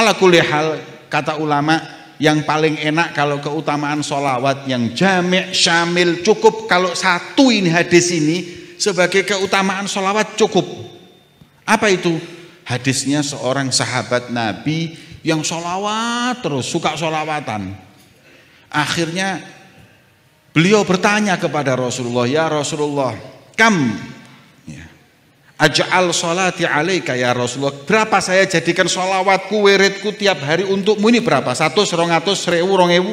Ala hal kata ulama yang paling enak kalau keutamaan sholawat yang jamek syamil cukup kalau satu ini hadis ini sebagai keutamaan sholawat cukup. Apa itu? Hadisnya seorang sahabat Nabi yang sholawat terus suka sholawatan Akhirnya beliau bertanya kepada Rasulullah, ya Rasulullah, kam Aja'al sholati alaika ya Rasulullah. Berapa saya jadikan solawatku, wiridku tiap hari untukmu ini berapa? Satu, serongatus, serewu, rongewu.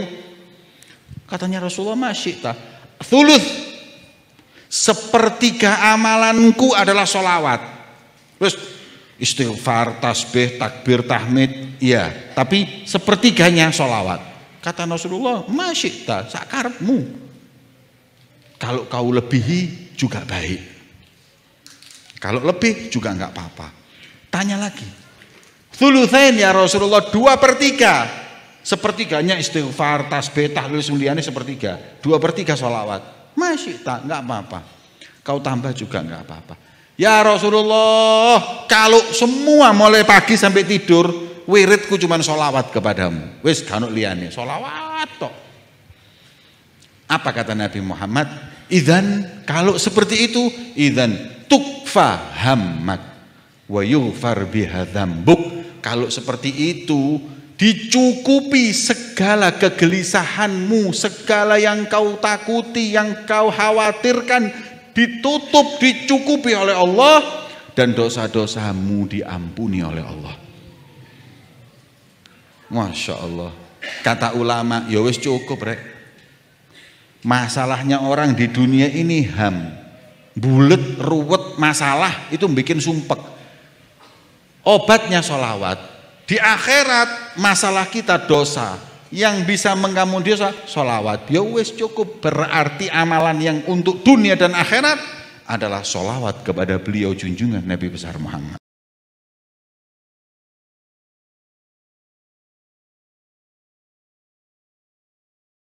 Katanya Rasulullah masih tak. Thuluth. Sepertiga amalanku adalah sholawat. Terus istighfar, tasbih, takbir, tahmid. Iya, tapi sepertiganya sholawat. Kata Rasulullah, masih tak, sakarmu. Kalau kau lebihi juga baik. Kalau lebih juga nggak apa-apa. Tanya lagi. Thuluthain ya Rasulullah dua per tiga. Sepertiganya istighfar, tasbih, tahlil, sembilan, sepertiga. Dua per tiga sholawat. Masih tak, nggak apa-apa. Kau tambah juga nggak apa-apa. Ya Rasulullah, kalau semua mulai pagi sampai tidur, wiridku cuma sholawat kepadamu. Wis kanuk liane, sholawat toh. Apa kata Nabi Muhammad? Idan, kalau seperti itu, idan tuk fahammat wa yughfar Kalau seperti itu dicukupi segala kegelisahanmu, segala yang kau takuti, yang kau khawatirkan ditutup, dicukupi oleh Allah dan dosa-dosamu diampuni oleh Allah. Masya Allah. Kata ulama, ya wis cukup rek. Masalahnya orang di dunia ini ham bulet, ruwet, masalah itu bikin sumpek. Obatnya sholawat. Di akhirat masalah kita dosa yang bisa mengamun dosa sholawat. Ya wis cukup berarti amalan yang untuk dunia dan akhirat adalah sholawat kepada beliau junjungan Nabi besar Muhammad.